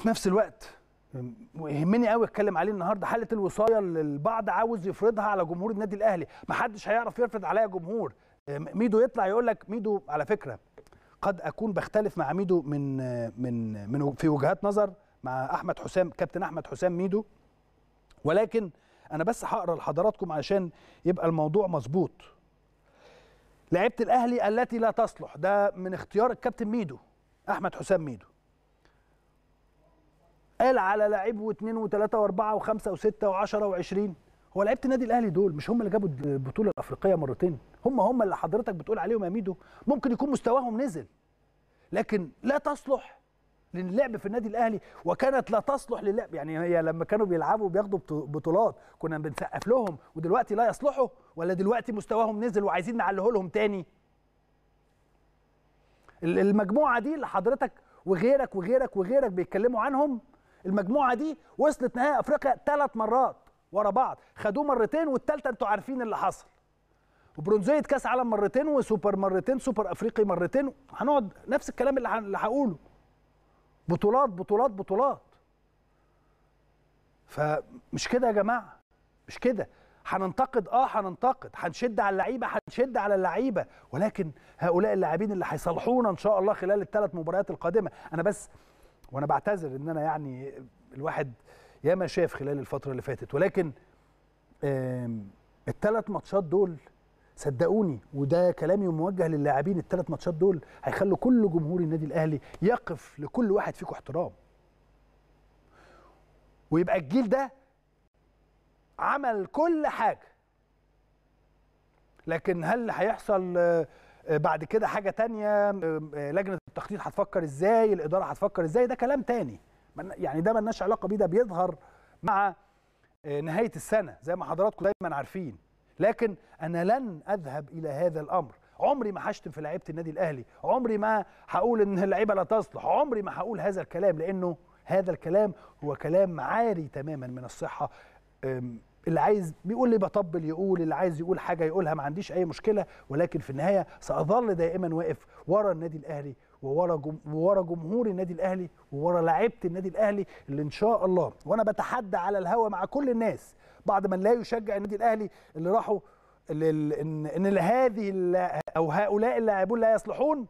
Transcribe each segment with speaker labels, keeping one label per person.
Speaker 1: في نفس الوقت ويهمني قوي اتكلم عليه النهارده حاله الوصايه اللي البعض عاوز يفرضها على جمهور النادي الاهلي ما حدش هيعرف يفرض عليا جمهور ميدو يطلع يقول لك ميدو على فكره قد اكون بختلف مع ميدو من من من في وجهات نظر مع احمد حسام كابتن احمد حسام ميدو ولكن انا بس هقرا لحضراتكم عشان يبقى الموضوع مظبوط لعيبه الاهلي التي لا تصلح ده من اختيار الكابتن ميدو احمد حسام ميدو قال على لعيب واثنين وثلاثه واربعه وخمسه وسته وعشره وعشرين هو لعيبه النادي الاهلي دول مش هم اللي جابوا البطوله الافريقيه مرتين هم هم اللي حضرتك بتقول عليهم يا ميدو ممكن يكون مستواهم نزل لكن لا تصلح للعب في النادي الاهلي وكانت لا تصلح للعب يعني هي لما كانوا بيلعبوا بياخدوا بطولات كنا بنسقف لهم ودلوقتي لا يصلحوا ولا دلوقتي مستواهم نزل وعايزين نعليه لهم تاني المجموعه دي اللي حضرتك وغيرك وغيرك وغيرك بيتكلموا عنهم المجموعه دي وصلت نهائي افريقيا ثلاث مرات ورا بعض خدوه مرتين والثالثه انتوا عارفين اللي حصل وبرونزيه كاس عالم مرتين وسوبر مرتين سوبر افريقي مرتين هنقعد نفس الكلام اللي هقوله بطولات بطولات بطولات فمش كده يا جماعه مش كده هننتقد اه هننتقد هنشد على اللعيبه هنشد على اللعيبه ولكن هؤلاء اللاعبين اللي هيصلحونا ان شاء الله خلال الثلاث مباريات القادمه انا بس وانا بعتذر ان انا يعني الواحد ياما شاف خلال الفتره اللي فاتت ولكن الثلاث ماتشات دول صدقوني وده كلامي موجه للاعبين الثلاث ماتشات دول هيخلوا كل جمهور النادي الاهلي يقف لكل واحد فيكم احترام ويبقى الجيل ده عمل كل حاجه لكن هل هيحصل بعد كده حاجه تانية لجنه التخطيط هتفكر ازاي الاداره هتفكر ازاي ده كلام تاني يعني ده ملناش علاقه بيه ده بيظهر مع آه، نهايه السنه زي ما حضراتكم دايما عارفين لكن انا لن اذهب الى هذا الامر عمري ما هشتم في لعيبه النادي الاهلي عمري ما هقول ان اللعيبه لا تصلح عمري ما هقول هذا الكلام لانه هذا الكلام هو كلام عاري تماما من الصحه اللي عايز بيقول لي بطبل يقول اللي عايز يقول حاجه يقولها ما عنديش اي مشكله ولكن في النهايه ساظل دائما واقف ورا النادي الاهلي وورا جم... وورا جمهور النادي الاهلي وورا لعيبه النادي الاهلي اللي ان شاء الله وانا بتحدى على الهوا مع كل الناس بعد من لا يشجع النادي الاهلي اللي راحوا لل... ان, إن هذه الل... او هؤلاء اللاعبون لا يصلحون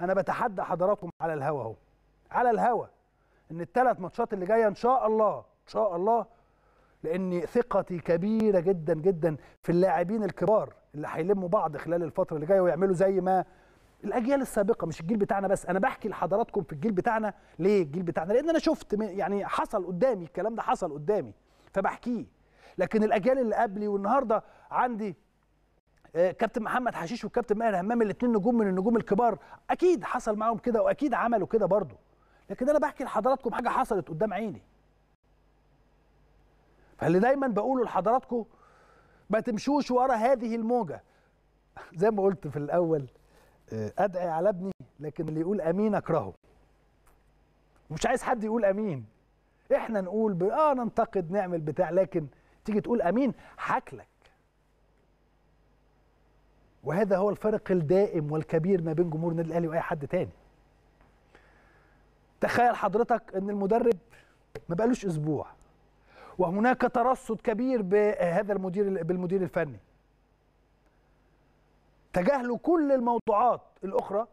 Speaker 1: انا بتحدى حضراتكم على الهوا اهو على الهوا ان الثلاث ماتشات اللي جايه ان شاء الله ان شاء الله لان ثقتي كبيره جدا جدا في اللاعبين الكبار اللي هيلموا بعض خلال الفتره اللي جايه ويعملوا زي ما الاجيال السابقه مش الجيل بتاعنا بس انا بحكي لحضراتكم في الجيل بتاعنا ليه الجيل بتاعنا لان انا شفت يعني حصل قدامي الكلام ده حصل قدامي فبحكيه لكن الاجيال اللي قبلي والنهارده عندي آه، كابتن محمد حشيش والكابتن ماهر همام الاثنين نجوم من النجوم الكبار اكيد حصل معاهم كده واكيد عملوا كده برضه لكن انا بحكي لحضراتكم حاجه حصلت قدام عيني فاللي دايما بقوله لحضراتكم ما تمشوش ورا هذه الموجه زي ما قلت في الاول آه، ادعي على ابني لكن اللي يقول امين اكرهه مش عايز حد يقول امين احنا نقول ب... اه ننتقد نعمل بتاع لكن تيجي تقول امين حكلك وهذا هو الفرق الدائم والكبير ما بين جمهور النادي الاهلي واي حد تاني تخيل حضرتك ان المدرب ما بقالوش اسبوع وهناك ترصد كبير بهذا المدير بالمدير الفني تجاهلوا كل الموضوعات الاخرى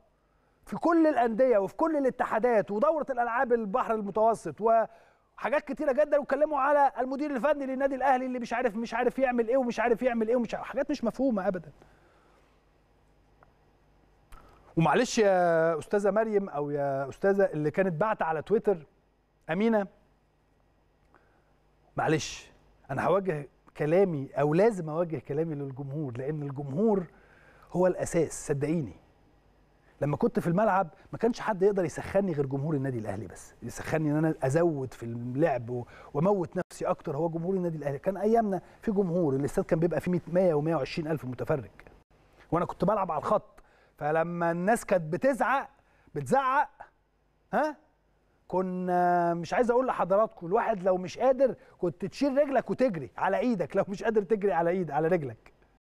Speaker 1: في كل الانديه وفي كل الاتحادات ودوره الالعاب البحر المتوسط وحاجات كتيره جدا واتكلموا على المدير الفني للنادي الاهلي اللي مش عارف مش عارف يعمل ايه ومش عارف يعمل ايه ومش عارف حاجات مش مفهومه ابدا ومعلش يا استاذه مريم او يا استاذه اللي كانت بعت على تويتر امينه معلش انا هوجه كلامي او لازم اوجه كلامي للجمهور لان الجمهور هو الاساس صدقيني لما كنت في الملعب ما كانش حد يقدر يسخني غير جمهور النادي الاهلي بس يسخني ان انا ازود في اللعب واموت نفسي اكتر هو جمهور النادي الاهلي كان ايامنا في جمهور الاستاد كان بيبقى فيه 100 و120 الف متفرج وانا كنت بلعب على الخط فلما الناس كانت بتزعق بتزعق ها كنا مش عايز اقول لحضراتكم الواحد لو مش قادر كنت تشيل رجلك وتجري على ايدك لو مش قادر تجري على ايد على رجلك